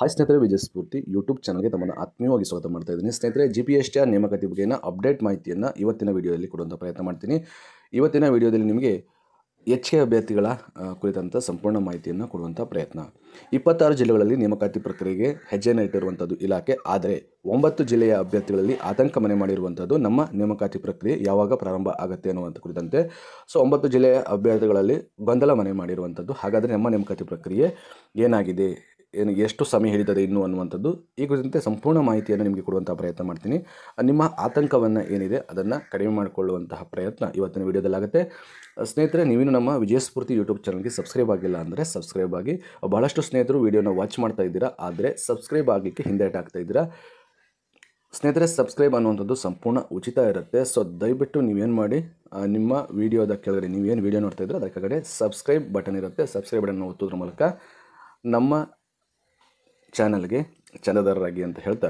hi ಸ್ನೇಹಿತರೆ ಸ್ಫೂರ್ತಿ YouTube ಚಾನಲ್ಗೆ ತಮ್ಮನ್ನು ಆತ್ಮೀಯವಾಗಿ ಸ್ವಾಗತ ಮಾಡ್ತಾ ಇದ್ದೀನಿ ಸ್ನೇಹಿತರೆ G P S T R ನೇಮಕಾತಿ ಬಗ್ಗೆನ ಅಪ್ಡೇಟ್ ಮಾಹಿತಿಯನ್ನು ಇವತ್ತಿನ ವೀಡಿಯೋದಲ್ಲಿ ಕೊಡುವಂಥ ಪ್ರಯತ್ನ ಮಾಡ್ತೀನಿ ಇವತ್ತಿನ ವಿಡಿಯೋದಲ್ಲಿ ನಿಮಗೆ ಎಚ್ ಕೆ ಅಭ್ಯರ್ಥಿಗಳ ಕುರಿತಂಥ ಸಂಪೂರ್ಣ ಮಾಹಿತಿಯನ್ನು ಕೊಡುವಂಥ ಪ್ರಯತ್ನ ಇಪ್ಪತ್ತಾರು ಜಿಲ್ಲೆಗಳಲ್ಲಿ ನೇಮಕಾತಿ ಪ್ರಕ್ರಿಯೆಗೆ ಹೆಜ್ಜೆಯನ್ನು ಇಟ್ಟಿರುವಂಥದ್ದು ಇಲಾಖೆ ಆದರೆ ಒಂಬತ್ತು ಜಿಲ್ಲೆಯ ಅಭ್ಯರ್ಥಿಗಳಲ್ಲಿ ಆತಂಕ ಮನೆ ಮಾಡಿರುವಂಥದ್ದು ನಮ್ಮ ನೇಮಕಾತಿ ಪ್ರಕ್ರಿಯೆ ಯಾವಾಗ ಪ್ರಾರಂಭ ಆಗುತ್ತೆ ಅನ್ನುವಂಥ ಕುರಿತಂತೆ ಸೊ ಒಂಬತ್ತು ಜಿಲ್ಲೆಯ ಅಭ್ಯರ್ಥಿಗಳಲ್ಲಿ ಗೊಂದಲ ಮನೆ ಮಾಡಿರುವಂಥದ್ದು ಹಾಗಾದರೆ ನಮ್ಮ ನೇಮಕಾತಿ ಪ್ರಕ್ರಿಯೆ ಏನಾಗಿದೆ ಏನು ಎಷ್ಟು ಸಮಯ ಹಿಡಿತದೆ ಇನ್ನು ಅನ್ನುವಂಥದ್ದು ಈ ಕುರಿತಂತೆ ಸಂಪೂರ್ಣ ಮಾಹಿತಿಯನ್ನು ನಿಮಗೆ ಕೊಡುವಂಥ ಪ್ರಯತ್ನ ಮಾಡ್ತೀನಿ ನಿಮ್ಮ ಆತಂಕವನ್ನು ಏನಿದೆ ಅದನ್ನು ಕಡಿಮೆ ಮಾಡಿಕೊಳ್ಳುವಂತಹ ಪ್ರಯತ್ನ ಇವತ್ತಿನ ವಿಡಿಯೋದಲ್ಲಾಗುತ್ತೆ ಸ್ನೇಹಿತರೆ ನೀವೇನು ನಮ್ಮ ವಿಜಯಸ್ಫೂರ್ತಿ ಯೂಟ್ಯೂಬ್ ಚಾನಲ್ಗೆ ಸಬ್ಸ್ಕ್ರೈಬ್ ಆಗಿಲ್ಲ ಅಂದರೆ ಸಬ್ಸ್ಕ್ರೈಬ್ ಆಗಿ ಬಹಳಷ್ಟು ಸ್ನೇಹಿತರು ವೀಡಿಯೋನ ವಾಚ್ ಮಾಡ್ತಾ ಇದ್ದೀರಾ ಆದರೆ ಸಬ್ಸ್ಕ್ರೈಬ್ ಆಗಲಿಕ್ಕೆ ಹಿಂದೆ ಆಗ್ತಾ ಇದ್ದೀರಾ ಸ್ನೇಹಿತರೆ ಸಬ್ಸ್ಕ್ರೈಬ್ ಅನ್ನುವಂಥದ್ದು ಸಂಪೂರ್ಣ ಉಚಿತ ಇರುತ್ತೆ ಸೊ ದಯವಿಟ್ಟು ನೀವೇನು ಮಾಡಿ ನಿಮ್ಮ ವೀಡಿಯೋದ ಕೆಳಗಡೆ ನೀವೇನು ವೀಡಿಯೋ ನೋಡ್ತಾ ಇದ್ದೀರೋ ಅದರ ಕೆಳಗಡೆ ಸಬ್ಸ್ಕ್ರೈಬ್ ಬಟನ್ ಇರುತ್ತೆ ಸಬ್ಸ್ಕ್ರೈಬ್ ಬಟನ್ ಒತ್ತೋದ್ರ ಮೂಲಕ ನಮ್ಮ ಚಾನಲ್ಗೆ ಚಂದದಾರರಾಗಿ ಅಂತ ಹೇಳ್ತಾ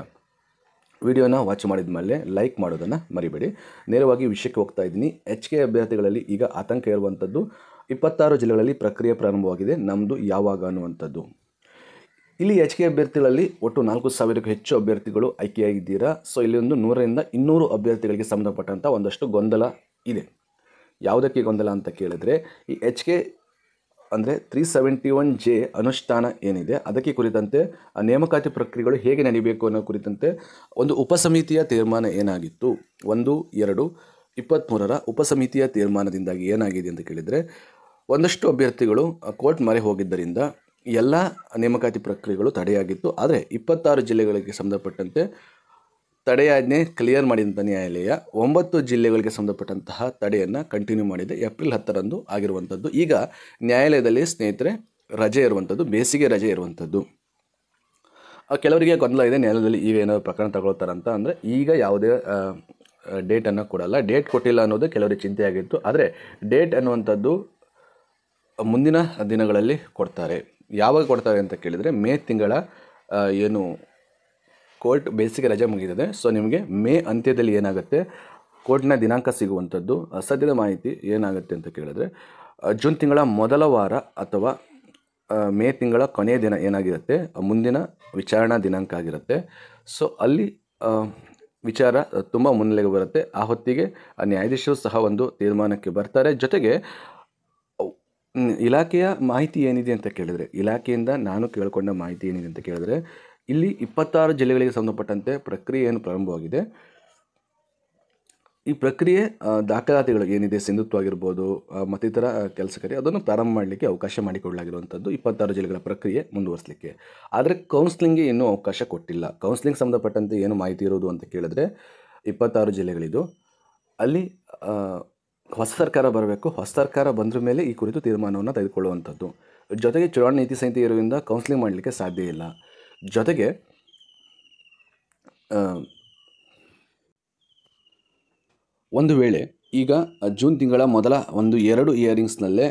ವಿಡಿಯೋನ ವಾಚ್ ಮಾಡಿದ ಮೇಲೆ ಲೈಕ್ ಮಾಡೋದನ್ನು ಮರಿಬೇಡಿ ನೇರವಾಗಿ ವಿಷಯಕ್ಕೆ ಹೋಗ್ತಾ ಇದ್ದೀನಿ ಎಚ್ ಕೆ ಅಭ್ಯರ್ಥಿಗಳಲ್ಲಿ ಈಗ ಆತಂಕ ಇರುವಂಥದ್ದು ಇಪ್ಪತ್ತಾರು ಜಿಲ್ಲೆಗಳಲ್ಲಿ ಪ್ರಕ್ರಿಯೆ ಪ್ರಾರಂಭವಾಗಿದೆ ನಮ್ಮದು ಯಾವಾಗ ಅನ್ನುವಂಥದ್ದು ಇಲ್ಲಿ ಎಚ್ ಕೆ ಅಭ್ಯರ್ಥಿಗಳಲ್ಲಿ ಒಟ್ಟು ನಾಲ್ಕು ಸಾವಿರಕ್ಕೂ ಹೆಚ್ಚು ಅಭ್ಯರ್ಥಿಗಳು ಆಯ್ಕೆಯಾಗಿದ್ದೀರಾ ಸೊ ಇಲ್ಲಿ ಒಂದು ನೂರರಿಂದ ಇನ್ನೂರು ಅಭ್ಯರ್ಥಿಗಳಿಗೆ ಸಂಬಂಧಪಟ್ಟಂಥ ಒಂದಷ್ಟು ಗೊಂದಲ ಇದೆ ಯಾವುದಕ್ಕೆ ಗೊಂದಲ ಅಂತ ಕೇಳಿದ್ರೆ ಈ ಎಚ್ ಕೆ ಅಂದರೆ ತ್ರೀ ಸೆವೆಂಟಿ ಒನ್ ಜೆ ಅನುಷ್ಠಾನ ಏನಿದೆ ಅದಕ್ಕೆ ಕುರಿತಂತೆ ನೇಮಕಾತಿ ಪ್ರಕ್ರಿಯೆಗಳು ಹೇಗೆ ನಡೀಬೇಕು ಅನ್ನೋ ಕುರಿತಂತೆ ಒಂದು ಉಪಸಮಿತಿಯ ತೀರ್ಮಾನ ಏನಾಗಿತ್ತು ಒಂದು ಎರಡು ಇಪ್ಪತ್ತ್ಮೂರರ ಉಪಸಮಿತಿಯ ತೀರ್ಮಾನದಿಂದಾಗಿ ಏನಾಗಿದೆ ಅಂತ ಕೇಳಿದರೆ ಒಂದಷ್ಟು ಅಭ್ಯರ್ಥಿಗಳು ಕೋರ್ಟ್ ಮರೆ ಹೋಗಿದ್ದರಿಂದ ಎಲ್ಲ ನೇಮಕಾತಿ ಪ್ರಕ್ರಿಯೆಗಳು ತಡೆಯಾಗಿತ್ತು ಆದರೆ ಇಪ್ಪತ್ತಾರು ಜಿಲ್ಲೆಗಳಿಗೆ ಸಂಬಂಧಪಟ್ಟಂತೆ ತಡೆಯಾಜ್ಞೆ ಕ್ಲಿಯರ್ ಮಾಡಿದಂಥ ನ್ಯಾಯಾಲಯ ಒಂಬತ್ತು ಜಿಲ್ಲೆಗಳಿಗೆ ಸಂಬಂಧಪಟ್ಟಂತಹ ತಡೆಯನ್ನು ಕಂಟಿನ್ಯೂ ಮಾಡಿದೆ ಏಪ್ರಿಲ್ ಹತ್ತರಂದು ಆಗಿರುವಂಥದ್ದು ಈಗ ನ್ಯಾಯಾಲಯದಲ್ಲಿ ಸ್ನೇಹಿತರೆ ರಜೆ ಇರುವಂಥದ್ದು ಬೇಸಿಗೆ ರಜೆ ಇರುವಂಥದ್ದು ಕೆಲವರಿಗೆ ಗೊಂದಲ ಇದೆ ನ್ಯಾಯಾಲಯದಲ್ಲಿ ಈಗ ಏನಾದರೂ ಪ್ರಕರಣ ತಗೊಳ್ತಾರಂತ ಅಂದರೆ ಈಗ ಯಾವುದೇ ಡೇಟನ್ನು ಕೊಡಲ್ಲ ಡೇಟ್ ಕೊಟ್ಟಿಲ್ಲ ಅನ್ನೋದು ಕೆಲವರಿಗೆ ಚಿಂತೆಯಾಗಿತ್ತು ಆದರೆ ಡೇಟ್ ಅನ್ನುವಂಥದ್ದು ಮುಂದಿನ ದಿನಗಳಲ್ಲಿ ಕೊಡ್ತಾರೆ ಯಾವಾಗ ಕೊಡ್ತಾರೆ ಅಂತ ಕೇಳಿದರೆ ಮೇ ತಿಂಗಳ ಏನು ಕೋರ್ಟ್ ಬೇಸಿಗೆ ರಜೆ ಮುಗಿದಿದೆ ಸೊ ನಿಮಗೆ ಮೇ ಅಂತ್ಯದಲ್ಲಿ ಏನಾಗುತ್ತೆ ಕೋರ್ಟ್ನ ದಿನಾಂಕ ಸಿಗುವಂಥದ್ದು ಸದ್ಯದ ಮಾಹಿತಿ ಏನಾಗುತ್ತೆ ಅಂತ ಕೇಳಿದ್ರೆ ಜೂನ್ ತಿಂಗಳ ಮೊದಲ ವಾರ ಅಥವಾ ಮೇ ತಿಂಗಳ ಕೊನೆಯ ದಿನ ಏನಾಗಿರುತ್ತೆ ಮುಂದಿನ ವಿಚಾರಣಾ ದಿನಾಂಕ ಆಗಿರುತ್ತೆ ಸೊ ಅಲ್ಲಿ ವಿಚಾರ ತುಂಬ ಮುನ್ನೆಲೆಗೆ ಬರುತ್ತೆ ಆ ಹೊತ್ತಿಗೆ ನ್ಯಾಯಾಧೀಶರು ಸಹ ಒಂದು ತೀರ್ಮಾನಕ್ಕೆ ಬರ್ತಾರೆ ಜೊತೆಗೆ ಇಲಾಖೆಯ ಮಾಹಿತಿ ಏನಿದೆ ಅಂತ ಕೇಳಿದರೆ ಇಲಾಖೆಯಿಂದ ನಾನು ಕೇಳಿಕೊಂಡ ಮಾಹಿತಿ ಏನಿದೆ ಅಂತ ಕೇಳಿದ್ರೆ ಇಲ್ಲಿ ಇಪ್ಪತ್ತಾರು ಜಿಲ್ಲೆಗಳಿಗೆ ಸಂಬಂಧಪಟ್ಟಂತೆ ಪ್ರಕ್ರಿಯೆಯನ್ನು ಪ್ರಾರಂಭವಾಗಿದೆ ಈ ಪ್ರಕ್ರಿಯೆ ದಾಖಲಾತಿಗಳು ಏನಿದೆ ಸಿಂಧುತ್ವ ಆಗಿರ್ಬೋದು ಮತ್ತಿತರ ಕೆಲಸಕ್ಕೆ ಅದನ್ನು ಪ್ರಾರಂಭ ಮಾಡಲಿಕ್ಕೆ ಅವಕಾಶ ಮಾಡಿಕೊಳ್ಳಲಾಗಿರುವಂಥದ್ದು ಇಪ್ಪತ್ತಾರು ಜಿಲ್ಲೆಗಳ ಪ್ರಕ್ರಿಯೆ ಮುಂದುವರಿಸಲಿಕ್ಕೆ ಆದರೆ ಕೌನ್ಸಿಲಿಂಗ್ಗೆ ಇನ್ನೂ ಅವಕಾಶ ಕೊಟ್ಟಿಲ್ಲ ಕೌನ್ಸಿಲಿಂಗ್ ಸಂಬಂಧಪಟ್ಟಂತೆ ಏನು ಮಾಹಿತಿ ಇರೋದು ಅಂತ ಕೇಳಿದ್ರೆ ಇಪ್ಪತ್ತಾರು ಜಿಲ್ಲೆಗಳಿದು ಅಲ್ಲಿ ಹೊಸ ಸರ್ಕಾರ ಬರಬೇಕು ಹೊಸ ಸರ್ಕಾರ ಬಂದ್ರ ಮೇಲೆ ಈ ಕುರಿತು ತೀರ್ಮಾನವನ್ನು ತೆಗೆದುಕೊಳ್ಳುವಂಥದ್ದು ಜೊತೆಗೆ ಚುನಾವಣಾ ನೀತಿ ಸಂಹಿತೆ ಇರೋದ್ರಿಂದ ಕೌನ್ಸಿಲಿಂಗ್ ಮಾಡಲಿಕ್ಕೆ ಸಾಧ್ಯ ಇಲ್ಲ ಜೊತೆಗೆ ಒಂದು ವೇಳೆ ಈಗ ಜೂನ್ ತಿಂಗಳ ಮೊದಲ ಒಂದು ಎರಡು ಇಯರಿಂಗ್ಸ್ನಲ್ಲೇ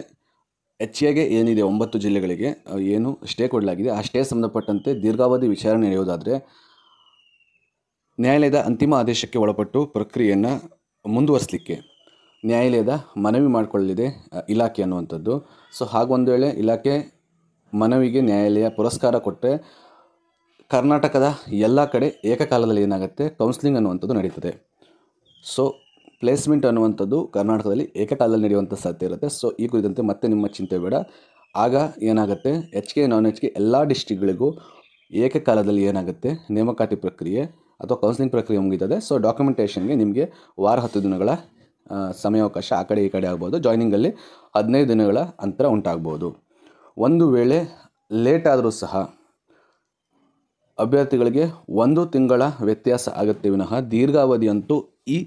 ಹೆಚ್ಚಿಗೆ ಏನಿದೆ ಒಂಬತ್ತು ಜಿಲ್ಲೆಗಳಿಗೆ ಏನು ಸ್ಟೇ ಕೊಡಲಾಗಿದೆ ಆ ಸ್ಟೇ ಸಂಬಂಧಪಟ್ಟಂತೆ ದೀರ್ಘಾವಧಿ ವಿಚಾರಣೆ ನಡೆಯುವುದಾದರೆ ನ್ಯಾಯಾಲಯದ ಅಂತಿಮ ಆದೇಶಕ್ಕೆ ಒಳಪಟ್ಟು ಪ್ರಕ್ರಿಯೆಯನ್ನು ಮುಂದುವರಿಸಲಿಕ್ಕೆ ನ್ಯಾಯಾಲಯದ ಮನವಿ ಮಾಡಿಕೊಳ್ಳಲಿದೆ ಇಲಾಖೆ ಅನ್ನುವಂಥದ್ದು ಸೊ ಹಾಗೊಂದು ವೇಳೆ ಇಲಾಖೆ ಮನವಿಗೆ ನ್ಯಾಯಾಲಯ ಪುರಸ್ಕಾರ ಕೊಟ್ಟರೆ ಕರ್ನಾಟಕದ ಎಲ್ಲ ಕಡೆ ಏಕಕಾಲದಲ್ಲಿ ಏನಾಗುತ್ತೆ ಕೌನ್ಸಿಲಿಂಗ್ ಅನ್ನುವಂಥದ್ದು ನಡೀತದೆ ಸೊ ಪ್ಲೇಸ್ಮೆಂಟ್ ಅನ್ನುವಂಥದ್ದು ಕರ್ನಾಟಕದಲ್ಲಿ ಏಕಕಾಲದಲ್ಲಿ ನಡೆಯುವಂಥ ಸಾಧ್ಯ ಇರುತ್ತೆ ಸೊ ಈ ಕುರಿತಂತೆ ಮತ್ತೆ ನಿಮ್ಮ ಚಿಂತೆ ಬೇಡ ಆಗ ಏನಾಗುತ್ತೆ H K non H K ಎಲ್ಲ ಡಿಸ್ಟಿಕ್ಗಳಿಗೂ ಏಕಕಾಲದಲ್ಲಿ ಏನಾಗುತ್ತೆ ನೇಮಕಾತಿ ಪ್ರಕ್ರಿಯೆ ಅಥವಾ ಕೌನ್ಸಿಲಿಂಗ್ ಪ್ರಕ್ರಿಯೆ ಮುಗಿತದೆ ಸೊ ಡಾಕ್ಯುಮೆಂಟೇಷನ್ಗೆ ನಿಮಗೆ ವಾರ ಹತ್ತು ದಿನಗಳ ಸಮಯಾವಕಾಶ ಆ ಕಡೆ ಈ ಕಡೆ ಆಗ್ಬೋದು ಜಾಯ್ನಿಂಗಲ್ಲಿ ಹದಿನೈದು ದಿನಗಳ ಅಂತರ ಉಂಟಾಗ್ಬೋದು ಒಂದು ವೇಳೆ ಲೇಟ್ ಆದರೂ ಸಹ ಅಭ್ಯರ್ಥಿಗಳಿಗೆ ಒಂದು ತಿಂಗಳ ವ್ಯತ್ಯಾಸ ಆಗುತ್ತೆ ವಿನಃ ದೀರ್ಘಾವಧಿಯಂತೂ ಈ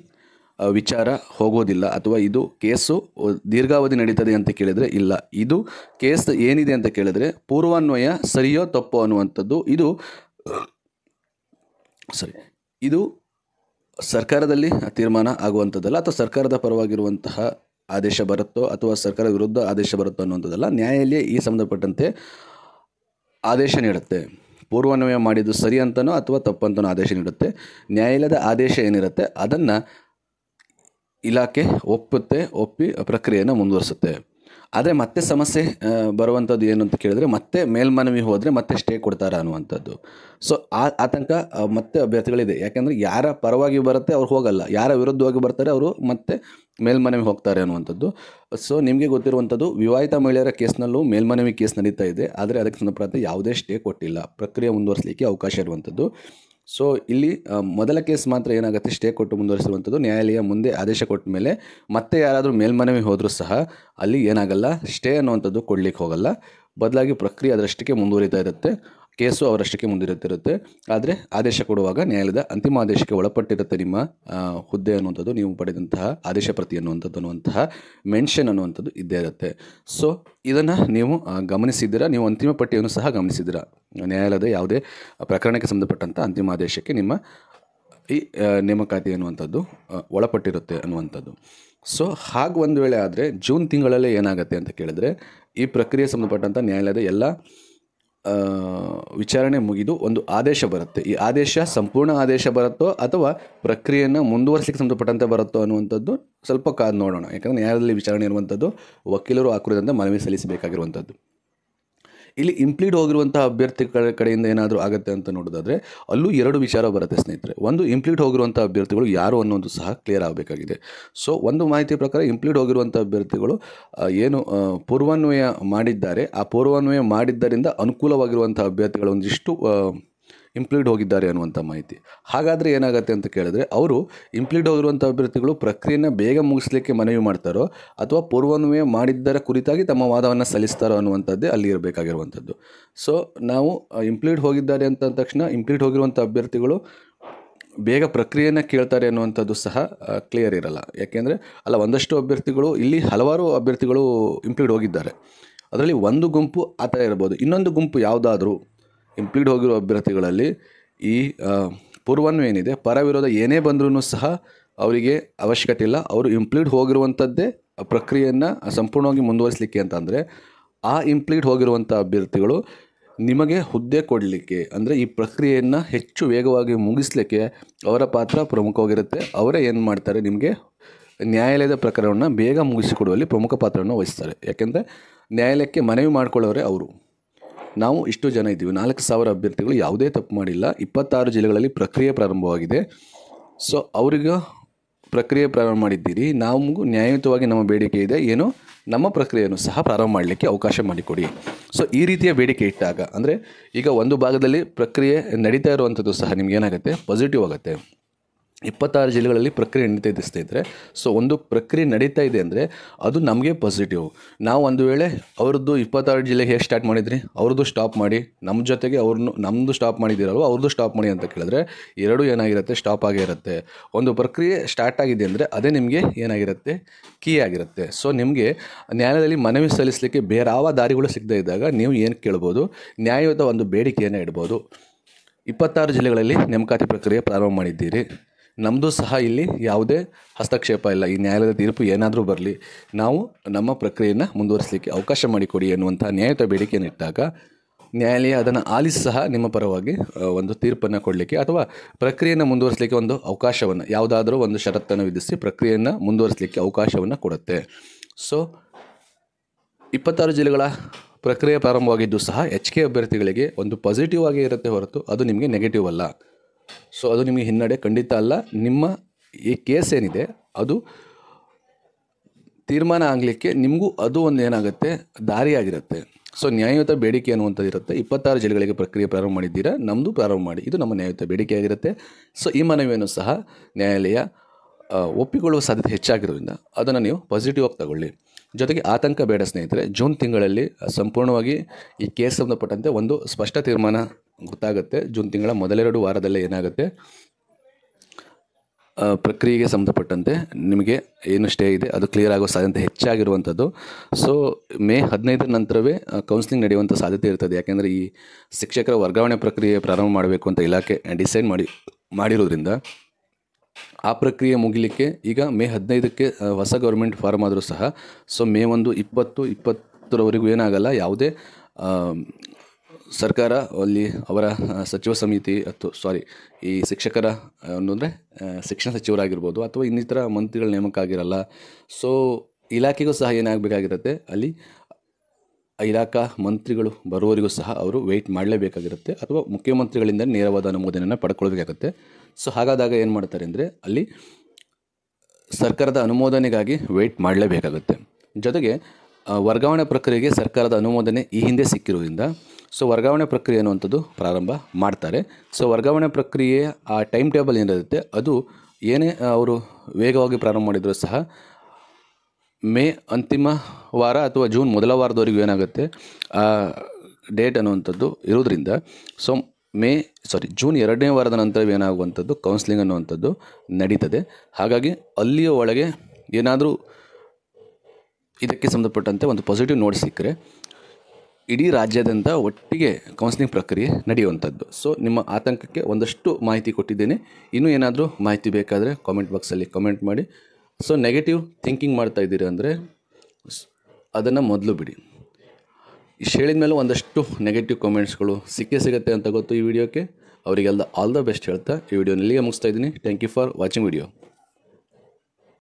ವಿಚಾರ ಹೋಗೋದಿಲ್ಲ ಅಥವಾ ಇದು ಕೇಸು ದೀರ್ಘಾವಧಿ ನಡೀತದೆ ಅಂತ ಕೇಳಿದರೆ ಇಲ್ಲ ಇದು ಕೇಸ್ ಏನಿದೆ ಅಂತ ಕೇಳಿದರೆ ಪೂರ್ವಾನ್ವಯ ಸರಿಯೋ ತಪ್ಪೋ ಅನ್ನುವಂಥದ್ದು ಇದು ಸರಿ ಇದು ಸರ್ಕಾರದಲ್ಲಿ ತೀರ್ಮಾನ ಆಗುವಂಥದ್ದಲ್ಲ ಅಥವಾ ಸರ್ಕಾರದ ಪರವಾಗಿರುವಂತಹ ಆದೇಶ ಬರುತ್ತೋ ಅಥವಾ ಸರ್ಕಾರ ವಿರುದ್ಧ ಆದೇಶ ಬರುತ್ತೋ ಅನ್ನುವಂಥದ್ದಲ್ಲ ನ್ಯಾಯಾಲಯ ಈ ಸಂಬಂಧಪಟ್ಟಂತೆ ಆದೇಶ ನೀಡುತ್ತೆ ಪೂರ್ವನ್ವಯ ಮಾಡಿದ್ದು ಸರಿ ಅಂತನೋ ಅಥವಾ ತಪ್ಪಂತನೋ ಆದೇಶ ನೀಡುತ್ತೆ ನ್ಯಾಯಾಲಯದ ಆದೇಶ ಏನಿರುತ್ತೆ ಅದನ್ನು ಇಲಾಖೆ ಒಪ್ಪುತ್ತೆ ಒಪ್ಪಿ ಪ್ರಕ್ರಿಯೆಯನ್ನು ಮುಂದುವರಿಸುತ್ತೆ ಆದರೆ ಮತ್ತೆ ಸಮಸ್ಯೆ ಬರುವಂಥದ್ದು ಏನು ಅಂತ ಕೇಳಿದರೆ ಮತ್ತೆ ಮೇಲ್ಮನವಿ ಹೋದರೆ ಮತ್ತೆ ಸ್ಟೇ ಕೊಡ್ತಾರಾ ಅನ್ನುವಂಥದ್ದು ಸೊ ಆ ಆತಂಕ ಮತ್ತೆ ಅಭ್ಯರ್ಥಿಗಳಿದೆ ಯಾಕೆಂದರೆ ಯಾರ ಪರವಾಗಿ ಬರುತ್ತೆ ಅವ್ರು ಹೋಗಲ್ಲ ಯಾರ ವಿರುದ್ಧವಾಗಿ ಬರ್ತಾರೆ ಅವರು ಮತ್ತೆ ಮೇಲ್ಮನವಿ ಹೋಗ್ತಾರೆ ಅನ್ನುವಂಥದ್ದು ಸೊ ನಿಮಗೆ ಗೊತ್ತಿರುವಂಥದ್ದು ವಿವಾಹಿತ ಮಹಿಳೆಯರ ಕೇಸ್ನಲ್ಲೂ ಮೇಲ್ಮನವಿ ಕೇಸ್ ನಡೀತಾ ಇದೆ ಆದರೆ ಅದಕ್ಕೆ ಸಂಬಂಧಪಟ್ಟಂತೆ ಯಾವುದೇ ಸ್ಟೇ ಕೊಟ್ಟಿಲ್ಲ ಪ್ರಕ್ರಿಯೆ ಮುಂದುವರಿಸಲಿಕ್ಕೆ ಅವಕಾಶ ಇರುವಂಥದ್ದು ಸೊ ಇಲ್ಲಿ ಮೊದಲ ಕೇಸ್ ಮಾತ್ರ ಏನಾಗುತ್ತೆ ಸ್ಟೇ ಕೊಟ್ಟು ಮುಂದುವರಿಸಿರುವಂಥದ್ದು ನ್ಯಾಯಾಲಯ ಮುಂದೆ ಆದೇಶ ಕೊಟ್ಟ ಮೇಲೆ ಮತ್ತೆ ಯಾರಾದರೂ ಮೇಲ್ಮನವಿ ಹೋದರೂ ಸಹ ಅಲ್ಲಿ ಏನಾಗಲ್ಲ ಸ್ಟೇ ಅನ್ನುವಂಥದ್ದು ಕೊಡಲಿಕ್ಕೆ ಹೋಗಲ್ಲ ಬದಲಾಗಿ ಪ್ರಕ್ರಿಯೆ ಅದರಷ್ಟಕ್ಕೆ ಮುಂದುವರಿತಾ ಇರುತ್ತೆ ಕೇಸು ಅವರಷ್ಟಕ್ಕೆ ಮುಂದಿರುತ್ತಿರುತ್ತೆ ಆದರೆ ಆದೇಶ ಕೊಡುವಾಗ ನ್ಯಾಯಾಲಯದ ಅಂತಿಮ ಆದೇಶಕ್ಕೆ ಒಳಪಟ್ಟಿರುತ್ತೆ ನಿಮ್ಮ ಹುದ್ದೆ ಅನ್ನುವಂಥದ್ದು ನೀವು ಪಡೆದಂತಹ ಆದೇಶ ಪ್ರತಿ ಅನ್ನುವಂಥದ್ದು ಅನ್ನುವಂತಹ ಮೆನ್ಷನ್ ಅನ್ನುವಂಥದ್ದು ಇದ್ದೇ ಇರುತ್ತೆ ಸೊ ಇದನ್ನು ನೀವು ಗಮನಿಸಿದ್ದೀರಾ ನೀವು ಅಂತಿಮ ಪಟ್ಟಿಯನ್ನು ಸಹ ಗಮನಿಸಿದ್ದೀರಾ ನ್ಯಾಯಾಲಯದ ಯಾವುದೇ ಪ್ರಕರಣಕ್ಕೆ ಸಂಬಂಧಪಟ್ಟಂಥ ಅಂತಿಮ ಆದೇಶಕ್ಕೆ ನಿಮ್ಮ ಈ ನೇಮಕಾತಿ ಅನ್ನುವಂಥದ್ದು ಒಳಪಟ್ಟಿರುತ್ತೆ ಅನ್ನುವಂಥದ್ದು ಸೊ ಹಾಗೆ ಒಂದು ವೇಳೆ ಆದರೆ ಜೂನ್ ತಿಂಗಳಲ್ಲೇ ಏನಾಗುತ್ತೆ ಅಂತ ಕೇಳಿದ್ರೆ ಈ ಪ್ರಕ್ರಿಯೆ ಸಂಬಂಧಪಟ್ಟಂಥ ನ್ಯಾಯಾಲಯದ ಎಲ್ಲ ವಿಚಾರಣೆ ಮುಗಿದು ಒಂದು ಆದೇಶ ಬರುತ್ತೆ ಈ ಆದೇಶ ಸಂಪೂರ್ಣ ಆದೇಶ ಬರುತ್ತೋ ಅಥವಾ ಪ್ರಕ್ರಿಯೆಯನ್ನು ಮುಂದುವರಿಸಲಿಕ್ಕೆ ಸಂಬಂಧಪಟ್ಟಂತೆ ಬರುತ್ತೋ ಅನ್ನುವಂಥದ್ದು ಸ್ವಲ್ಪ ಕಾದು ನೋಡೋಣ ಯಾಕಂದರೆ ನ್ಯಾಯಾಲಯದಲ್ಲಿ ವಿಚಾರಣೆ ಇರುವಂಥದ್ದು ವಕೀಲರು ಕುರಿತಂತೆ ಮನವಿ ಸಲ್ಲಿಸಬೇಕಾಗಿರುವಂಥದ್ದು ಇಲ್ಲಿ ಇಂಪ್ಲೀಡ್ ಹೋಗಿರುವಂಥ ಅಭ್ಯರ್ಥಿಗಳ ಕಡೆಯಿಂದ ಏನಾದರೂ ಆಗುತ್ತೆ ಅಂತ ನೋಡೋದಾದರೆ ಅಲ್ಲೂ ಎರಡು ವಿಚಾರ ಬರುತ್ತೆ ಸ್ನೇಹಿತರೆ ಒಂದು ಇಂಪ್ಲೀಟ್ ಹೋಗಿರುವಂಥ ಅಭ್ಯರ್ಥಿಗಳು ಯಾರು ಅನ್ನೋದು ಸಹ ಕ್ಲಿಯರ್ ಆಗಬೇಕಾಗಿದೆ ಸೊ ಒಂದು ಮಾಹಿತಿ ಪ್ರಕಾರ ಇಂಪ್ಲೀಡ್ ಹೋಗಿರುವಂಥ ಅಭ್ಯರ್ಥಿಗಳು ಏನು ಪೂರ್ವಾನ್ವಯ ಮಾಡಿದ್ದಾರೆ ಆ ಪೂರ್ವಾನ್ವಯ ಮಾಡಿದ್ದರಿಂದ ಅನುಕೂಲವಾಗಿರುವಂಥ ಅಭ್ಯರ್ಥಿಗಳ ಒಂದಿಷ್ಟು ಇಂಪ್ಲೀಡ್ ಹೋಗಿದ್ದಾರೆ ಅನ್ನುವಂಥ ಮಾಹಿತಿ ಹಾಗಾದರೆ ಏನಾಗುತ್ತೆ ಅಂತ ಕೇಳಿದ್ರೆ ಅವರು ಇಂಪ್ಲೀಡ್ ಹೋಗಿರುವಂಥ ಅಭ್ಯರ್ಥಿಗಳು ಪ್ರಕ್ರಿಯೆನ ಬೇಗ ಮುಗಿಸ್ಲಿಕ್ಕೆ ಮನವಿ ಮಾಡ್ತಾರೋ ಅಥವಾ ಪೂರ್ವನ್ವಯ ಮಾಡಿದ್ದರ ಕುರಿತಾಗಿ ತಮ್ಮ ವಾದವನ್ನು ಸಲ್ಲಿಸ್ತಾರೋ ಅನ್ನುವಂಥದ್ದೇ ಅಲ್ಲಿ ಇರಬೇಕಾಗಿರುವಂಥದ್ದು ಸೊ ನಾವು ಇಂಪ್ಲೀಡ್ ಹೋಗಿದ್ದಾರೆ ಅಂತ ಅಂದ ತಕ್ಷಣ ಇಂಪ್ಲೀಡ್ ಹೋಗಿರುವಂಥ ಅಭ್ಯರ್ಥಿಗಳು ಬೇಗ ಪ್ರಕ್ರಿಯೆನ ಕೇಳ್ತಾರೆ ಅನ್ನುವಂಥದ್ದು ಸಹ ಕ್ಲಿಯರ್ ಇರಲ್ಲ ಯಾಕೆಂದರೆ ಅಲ್ಲ ಒಂದಷ್ಟು ಅಭ್ಯರ್ಥಿಗಳು ಇಲ್ಲಿ ಹಲವಾರು ಅಭ್ಯರ್ಥಿಗಳು ಇಂಪ್ಲೀಡ್ ಹೋಗಿದ್ದಾರೆ ಅದರಲ್ಲಿ ಒಂದು ಗುಂಪು ಆ ಥರ ಇರ್ಬೋದು ಇನ್ನೊಂದು ಗುಂಪು ಯಾವುದಾದ್ರೂ ಇಂಪ್ಲೀಡ್ ಹೋಗಿರೋ ಅಭ್ಯರ್ಥಿಗಳಲ್ಲಿ ಈ ಪರ ಪರವಿರೋಧ ಏನೇ ಬಂದರೂ ಸಹ ಅವರಿಗೆ ಅವಶ್ಯಕತೆ ಇಲ್ಲ ಅವರು ಇಂಪ್ಲೀಡ್ ಹೋಗಿರುವಂಥದ್ದೇ ಪ್ರಕ್ರಿಯೆಯನ್ನು ಸಂಪೂರ್ಣವಾಗಿ ಮುಂದುವರಿಸಲಿಕ್ಕೆ ಅಂತಂದರೆ ಆ ಇಂಪ್ಲೀಡ್ ಹೋಗಿರುವಂಥ ಅಭ್ಯರ್ಥಿಗಳು ನಿಮಗೆ ಹುದ್ದೆ ಕೊಡಲಿಕ್ಕೆ ಅಂದರೆ ಈ ಪ್ರಕ್ರಿಯೆಯನ್ನು ಹೆಚ್ಚು ವೇಗವಾಗಿ ಮುಗಿಸ್ಲಿಕ್ಕೆ ಅವರ ಪಾತ್ರ ಪ್ರಮುಖವಾಗಿರುತ್ತೆ ಅವರೇ ಏನು ಮಾಡ್ತಾರೆ ನಿಮಗೆ ನ್ಯಾಯಾಲಯದ ಪ್ರಕರಣವನ್ನು ಬೇಗ ಮುಗಿಸಿಕೊಡುವಲ್ಲಿ ಪ್ರಮುಖ ಪಾತ್ರವನ್ನು ವಹಿಸ್ತಾರೆ ಯಾಕೆಂದರೆ ನ್ಯಾಯಾಲಯಕ್ಕೆ ಮನವಿ ಮಾಡಿಕೊಳ್ಳೋರೆ ಅವರು ನಾವು ಇಷ್ಟು ಜನ ಇದ್ದೀವಿ ನಾಲ್ಕು ಸಾವಿರ ಅಭ್ಯರ್ಥಿಗಳು ಯಾವುದೇ ತಪ್ಪು ಮಾಡಿಲ್ಲ ಇಪ್ಪತ್ತಾರು ಜಿಲ್ಲೆಗಳಲ್ಲಿ ಪ್ರಕ್ರಿಯೆ ಪ್ರಾರಂಭವಾಗಿದೆ ಸೊ ಅವ್ರಿಗ ಪ್ರಕ್ರಿಯೆ ಪ್ರಾರಂಭ ಮಾಡಿದ್ದೀರಿ ನಮಗೂ ನ್ಯಾಯಯುತವಾಗಿ ನಮ್ಮ ಬೇಡಿಕೆ ಇದೆ ಏನು ನಮ್ಮ ಪ್ರಕ್ರಿಯೆಯನ್ನು ಸಹ ಪ್ರಾರಂಭ ಮಾಡಲಿಕ್ಕೆ ಅವಕಾಶ ಮಾಡಿಕೊಡಿ ಸೊ ಈ ರೀತಿಯ ಬೇಡಿಕೆ ಇಟ್ಟಾಗ ಅಂದರೆ ಈಗ ಒಂದು ಭಾಗದಲ್ಲಿ ಪ್ರಕ್ರಿಯೆ ನಡೀತಾ ಇರುವಂಥದ್ದು ಸಹ ನಿಮಗೇನಾಗುತ್ತೆ ಪಾಸಿಟಿವ್ ಆಗುತ್ತೆ ಇಪ್ಪತ್ತಾರು ಜಿಲ್ಲೆಗಳಲ್ಲಿ ಪ್ರಕ್ರಿಯೆ ನಡೀತಾ ಇದ್ದರೆ ಸೊ ಒಂದು ಪ್ರಕ್ರಿಯೆ ನಡೀತಾ ಇದೆ ಅಂದರೆ ಅದು ನಮಗೆ ಪಾಸಿಟಿವ್ ನಾವು ಒಂದು ವೇಳೆ ಅವ್ರದ್ದು ಇಪ್ಪತ್ತಾರು ಜಿಲ್ಲೆಗೆ ಹೇಗೆ ಸ್ಟಾರ್ಟ್ ಮಾಡಿದ್ರಿ ಅವ್ರದ್ದು ಸ್ಟಾಪ್ ಮಾಡಿ ನಮ್ಮ ಜೊತೆಗೆ ಅವ್ರನ್ನೂ ನಮ್ಮದು ಸ್ಟಾಪ್ ಮಾಡಿದ್ದೀರಲ್ವ ಅವ್ರದ್ದು ಸ್ಟಾಪ್ ಮಾಡಿ ಅಂತ ಕೇಳಿದ್ರೆ ಎರಡೂ ಏನಾಗಿರುತ್ತೆ ಸ್ಟಾಪ್ ಆಗಿರುತ್ತೆ ಒಂದು ಪ್ರಕ್ರಿಯೆ ಸ್ಟಾರ್ಟ್ ಆಗಿದೆ ಅಂದರೆ ಅದೇ ನಿಮಗೆ ಏನಾಗಿರುತ್ತೆ ಕೀ ಆಗಿರುತ್ತೆ ಸೊ ನಿಮಗೆ ನ್ಯಾಯಾಲಯದಲ್ಲಿ ಮನವಿ ಸಲ್ಲಿಸಲಿಕ್ಕೆ ಬೇರಾವ ದಾರಿಗಳು ಸಿಗದೇ ಇದ್ದಾಗ ನೀವು ಏನು ಕೇಳ್ಬೋದು ನ್ಯಾಯಯುತ ಒಂದು ಬೇಡಿಕೆಯನ್ನು ಇಡ್ಬೋದು ಇಪ್ಪತ್ತಾರು ಜಿಲ್ಲೆಗಳಲ್ಲಿ ನೇಮಕಾತಿ ಪ್ರಕ್ರಿಯೆ ಪ್ರಾರಂಭ ಮಾಡಿದ್ದೀರಿ ನಮ್ಮದು ಸಹ ಇಲ್ಲಿ ಯಾವುದೇ ಹಸ್ತಕ್ಷೇಪ ಇಲ್ಲ ಈ ನ್ಯಾಯಾಲಯದ ತೀರ್ಪು ಏನಾದರೂ ಬರಲಿ ನಾವು ನಮ್ಮ ಪ್ರಕ್ರಿಯೆಯನ್ನು ಮುಂದುವರಿಸಲಿಕ್ಕೆ ಅವಕಾಶ ಮಾಡಿಕೊಡಿ ಎನ್ನುವಂಥ ನ್ಯಾಯಯುತ ಬೇಡಿಕೆಯನ್ನು ಇಟ್ಟಾಗ ನ್ಯಾಯಾಲಯ ಅದನ್ನು ಆಲಿಸಿ ಸಹ ನಿಮ್ಮ ಪರವಾಗಿ ಒಂದು ತೀರ್ಪನ್ನು ಕೊಡಲಿಕ್ಕೆ ಅಥವಾ ಪ್ರಕ್ರಿಯೆಯನ್ನು ಮುಂದುವರಿಸಲಿಕ್ಕೆ ಒಂದು ಅವಕಾಶವನ್ನು ಯಾವುದಾದರೂ ಒಂದು ಷರತ್ತನ್ನು ವಿಧಿಸಿ ಪ್ರಕ್ರಿಯೆಯನ್ನು ಮುಂದುವರಿಸಲಿಕ್ಕೆ ಅವಕಾಶವನ್ನು ಕೊಡುತ್ತೆ ಸೊ ಇಪ್ಪತ್ತಾರು ಜಿಲ್ಲೆಗಳ ಪ್ರಕ್ರಿಯೆ ಪ್ರಾರಂಭವಾಗಿದ್ದು ಸಹ ಎಚ್ ಕೆ ಅಭ್ಯರ್ಥಿಗಳಿಗೆ ಒಂದು ಪಾಸಿಟಿವ್ ಆಗಿ ಇರುತ್ತೆ ಹೊರತು ಅದು ನಿಮಗೆ ನೆಗೆಟಿವ್ ಅಲ್ಲ ಸೊ ಅದು ನಿಮಗೆ ಹಿನ್ನಡೆ ಖಂಡಿತ ಅಲ್ಲ ನಿಮ್ಮ ಈ ಕೇಸ್ ಏನಿದೆ ಅದು ತೀರ್ಮಾನ ಆಗಲಿಕ್ಕೆ ನಿಮಗೂ ಅದು ಒಂದು ಏನಾಗುತ್ತೆ ದಾರಿಯಾಗಿರುತ್ತೆ ಸೊ ನ್ಯಾಯಯುತ ಬೇಡಿಕೆ ಅನ್ನುವಂಥದ್ದು ಇರುತ್ತೆ ಇಪ್ಪತ್ತಾರು ಜಿಲ್ಲೆಗಳಿಗೆ ಪ್ರಕ್ರಿಯೆ ಪ್ರಾರಂಭ ಮಾಡಿದ್ದೀರಾ ನಮ್ಮದು ಪ್ರಾರಂಭ ಮಾಡಿ ಇದು ನಮ್ಮ ನ್ಯಾಯಯುತ ಬೇಡಿಕೆಯಾಗಿರುತ್ತೆ ಸೊ ಈ ಮನವಿಯನ್ನು ಸಹ ನ್ಯಾಯಾಲಯ ಒಪ್ಪಿಕೊಳ್ಳುವ ಸಾಧ್ಯತೆ ಹೆಚ್ಚಾಗಿರೋದ್ರಿಂದ ಅದನ್ನು ನೀವು ಪಾಸಿಟಿವ್ ಆಗಿ ತಗೊಳ್ಳಿ ಜೊತೆಗೆ ಆತಂಕ ಬೇಡ ಸ್ನೇಹಿತರೆ ಜೂನ್ ತಿಂಗಳಲ್ಲಿ ಸಂಪೂರ್ಣವಾಗಿ ಈ ಕೇಸ್ ಸಂಬಂಧಪಟ್ಟಂತೆ ಒಂದು ಸ್ಪಷ್ಟ ತೀರ್ಮಾನ ಗೊತ್ತಾಗುತ್ತೆ ಜೂನ್ ತಿಂಗಳ ಮೊದಲೆರಡು ವಾರದಲ್ಲೇ ಏನಾಗುತ್ತೆ ಪ್ರಕ್ರಿಯೆಗೆ ಸಂಬಂಧಪಟ್ಟಂತೆ ನಿಮಗೆ ಏನು ಸ್ಟೇ ಇದೆ ಅದು ಕ್ಲಿಯರ್ ಆಗೋ ಸಾಧ್ಯತೆ ಹೆಚ್ಚಾಗಿರುವಂಥದ್ದು ಸೊ ಮೇ ಹದಿನೈದರ ನಂತರವೇ ಕೌನ್ಸಿಲಿಂಗ್ ನಡೆಯುವಂಥ ಸಾಧ್ಯತೆ ಇರ್ತದೆ ಯಾಕೆಂದರೆ ಈ ಶಿಕ್ಷಕರ ವರ್ಗಾವಣೆ ಪ್ರಕ್ರಿಯೆ ಪ್ರಾರಂಭ ಮಾಡಬೇಕು ಅಂತ ಇಲಾಖೆ ಡಿಸೈಡ್ ಮಾಡಿ ಮಾಡಿರೋದ್ರಿಂದ ಆ ಪ್ರಕ್ರಿಯೆ ಮುಗಿಲಿಕ್ಕೆ ಈಗ ಮೇ ಹದಿನೈದಕ್ಕೆ ಹೊಸ ಗೌರ್ಮೆಂಟ್ ಫಾರ್ಮ್ ಆದರೂ ಸಹ ಸೊ ಮೇ ಒಂದು ಇಪ್ಪತ್ತು ಇಪ್ಪತ್ತರವರೆಗೂ ಏನಾಗಲ್ಲ ಯಾವುದೇ ಸರ್ಕಾರ ಅಲ್ಲಿ ಅವರ ಸಚಿವ ಸಮಿತಿ ಅಥವಾ ಸಾರಿ ಈ ಶಿಕ್ಷಕರ ಒಂದು ಅಂದರೆ ಶಿಕ್ಷಣ ಸಚಿವರಾಗಿರ್ಬೋದು ಅಥವಾ ಇನ್ನಿತರ ಮಂತ್ರಿಗಳ ನೇಮಕ ಆಗಿರಲ್ಲ ಸೊ ಇಲಾಖೆಗೂ ಸಹ ಏನಾಗಬೇಕಾಗಿರುತ್ತೆ ಅಲ್ಲಿ ಇಲಾಖಾ ಮಂತ್ರಿಗಳು ಬರುವವರಿಗೂ ಸಹ ಅವರು ವೆಯ್ಟ್ ಮಾಡಲೇಬೇಕಾಗಿರುತ್ತೆ ಅಥವಾ ಮುಖ್ಯಮಂತ್ರಿಗಳಿಂದ ನೇರವಾದ ಅನುಮೋದನೆಯನ್ನು ಪಡ್ಕೊಳ್ಬೇಕಾಗುತ್ತೆ ಸೊ ಹಾಗಾದಾಗ ಏನು ಮಾಡ್ತಾರೆ ಅಂದರೆ ಅಲ್ಲಿ ಸರ್ಕಾರದ ಅನುಮೋದನೆಗಾಗಿ ವೆಯ್ಟ್ ಮಾಡಲೇಬೇಕಾಗುತ್ತೆ ಜೊತೆಗೆ ವರ್ಗಾವಣೆ ಪ್ರಕ್ರಿಯೆಗೆ ಸರ್ಕಾರದ ಅನುಮೋದನೆ ಈ ಹಿಂದೆ ಸಿಕ್ಕಿರೋದ್ರಿಂದ ಸೊ ವರ್ಗಾವಣೆ ಪ್ರಕ್ರಿಯೆ ಅನ್ನುವಂಥದ್ದು ಪ್ರಾರಂಭ ಮಾಡ್ತಾರೆ ಸೊ ವರ್ಗಾವಣೆ ಪ್ರಕ್ರಿಯೆ ಆ ಟೈಮ್ ಟೇಬಲ್ ಏನಿರುತ್ತೆ ಅದು ಏನೇ ಅವರು ವೇಗವಾಗಿ ಪ್ರಾರಂಭ ಮಾಡಿದರೂ ಸಹ ಮೇ ಅಂತಿಮ ವಾರ ಅಥವಾ ಜೂನ್ ಮೊದಲ ವಾರದವರೆಗೂ ಏನಾಗುತ್ತೆ ಆ ಡೇಟ್ ಅನ್ನುವಂಥದ್ದು ಇರೋದರಿಂದ ಸೊ ಮೇ ಸಾರಿ ಜೂನ್ ಎರಡನೇ ವಾರದ ನಂತರ ಏನಾಗುವಂಥದ್ದು ಕೌನ್ಸಿಲಿಂಗ್ ಅನ್ನುವಂಥದ್ದು ನಡೀತದೆ ಹಾಗಾಗಿ ಅಲ್ಲಿಯ ಒಳಗೆ ಏನಾದರೂ ಇದಕ್ಕೆ ಸಂಬಂಧಪಟ್ಟಂತೆ ಒಂದು ಪಾಸಿಟಿವ್ ನೋಟ್ ಸಿಕ್ಕರೆ ಇಡೀ ರಾಜ್ಯಾದ್ಯಂತ ಒಟ್ಟಿಗೆ ಕೌನ್ಸಿಲಿಂಗ್ ಪ್ರಕ್ರಿಯೆ ನಡೆಯುವಂಥದ್ದು ಸೊ ನಿಮ್ಮ ಆತಂಕಕ್ಕೆ ಒಂದಷ್ಟು ಮಾಹಿತಿ ಕೊಟ್ಟಿದ್ದೇನೆ ಇನ್ನೂ ಏನಾದರೂ ಮಾಹಿತಿ ಬೇಕಾದರೆ ಕಾಮೆಂಟ್ ಬಾಕ್ಸಲ್ಲಿ ಕಾಮೆಂಟ್ ಮಾಡಿ ಸೊ ನೆಗೆಟಿವ್ ಥಿಂಕಿಂಗ್ ಮಾಡ್ತಾ ಇದ್ದೀರಿ ಅಂದರೆ ಅದನ್ನು ಮೊದಲು ಬಿಡಿ ಇಷ್ಟು ಹೇಳಿದ ಮೇಲೆ ಒಂದಷ್ಟು ನೆಗೆಟಿವ್ ಕಾಮೆಂಟ್ಸ್ಗಳು ಸಿಕ್ಕೇ ಸಿಗುತ್ತೆ ಅಂತ ಗೊತ್ತು ಈ ವಿಡಿಯೋಕ್ಕೆ ಅವರಿಗೆಲ್ಲ ಆಲ್ ದ ಬೆಸ್ಟ್ ಹೇಳ್ತಾ ಈ ವಿಡಿಯೋ ನಿಲ್ಲಿಗೆ ಮುಗಿಸ್ತಾ ಇದ್ದೀನಿ thank you for watching video